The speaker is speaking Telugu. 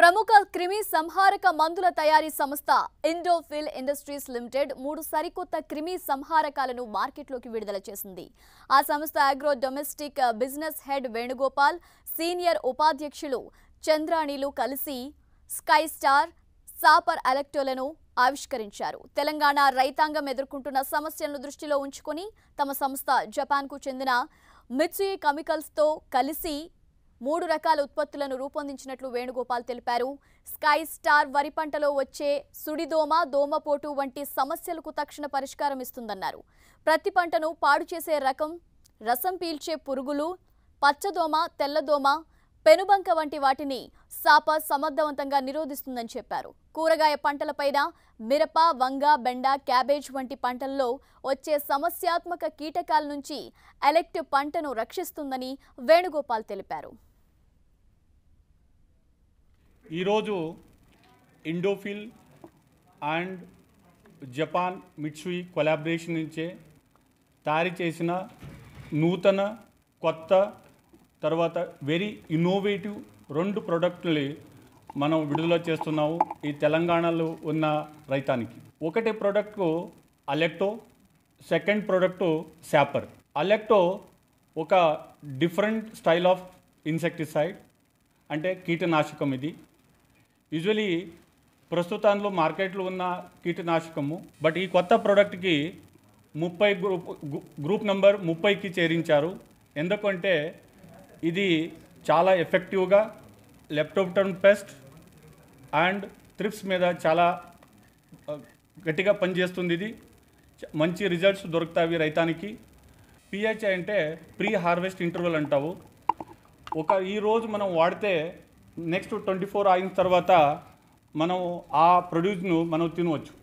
ప్రముఖ క్రిమి సంహారక మందుల తయారీ సంస్థ ఇండోఫిల్ ఇండస్ట్రీస్ లిమిటెడ్ మూడు సరికొత్త క్రిమి సంహారకాలను మార్కెట్లోకి విడుదల చేసింది ఆ సంస్థ agro domestic business head Venugopal senior ఉపాధ్యక్షులు చంద్రాణిలు కలిసి స్కై స్టార్ సాపర్ ఎలక్టోలను ఆవిష్కరించారు తెలంగాణ రైతాంగం ఎదుర్కొంటున్న సమస్యలను దృష్టిలో ఉంచుకొని తమ సంస్థ జపాన్కు చెందిన మిత్సుయి కెమికల్స్తో కలిసి మూడు రకాల ఉత్పత్తులను రూపొందించినట్లు వేణుగోపాల్ తెలిపారు స్కై స్టార్ వరి పంటలో వచ్చే సుడిదోమ దోమపోటు వంటి సమస్యలకు తక్షణ పరిష్కారం ఇస్తుందన్నారు ప్రతి పంటను పాడు చేసే రకం రసం పీల్చే పురుగులు పచ్చదోమ తెల్లదోమ పెనుబంక వంటి వాటిని సాప సమర్థవంతంగా నిరోధిస్తుందని చెప్పారు కూరగాయ పంటలపైన మిరప వంగ బెండ క్యాబేజ్ వంటి పంటల్లో వచ్చే సమస్యాత్మక కీటకాల నుంచి ఎలెక్టివ్ పంటను రక్షిస్తుందని వేణుగోపాల్ తెలిపారు ఈరోజు Indofil and Japan Mitsui collaboration నుంచే తయారు చేసిన నూతన కొత్త తర్వాత వెరీ ఇన్నోవేటివ్ రెండు ప్రొడక్టులు మనం విడుదల చేస్తున్నాము ఈ తెలంగాణలో ఉన్న రైతానికి ఒకటి ప్రోడక్ట్ అలెక్టో సెకండ్ ప్రోడక్టు శాపర్ అలెక్టో ఒక డిఫరెంట్ స్టైల్ ఆఫ్ ఇన్సెక్టిసైడ్ అంటే కీటనాశకం ఇది యూజువలీ ప్రస్తుతంలో మార్కెట్లో ఉన్న కీటనాశకము బట్ ఈ కొత్త ప్రోడక్ట్కి ముప్పై గ్రూప్ గ్రూప్ నెంబర్ ముప్పైకి చేరించారు ఎందుకంటే ఇది చాలా ఎఫెక్టివ్గా టర్మ్ పెస్ట్ అండ్ త్రిప్స్ మీద చాలా గట్టిగా పనిచేస్తుంది ఇది మంచి రిజల్ట్స్ దొరుకుతాయి రైతానికి పిహెచ్ అంటే ప్రీ హార్వెస్ట్ ఇంటర్వెల్ అంటావు ఒక ఈరోజు మనం వాడితే నెక్స్ట్ ట్వంటీ ఫోర్ అయిన తర్వాత మనం ఆ ప్రొడ్యూస్ను మనం తినవచ్చు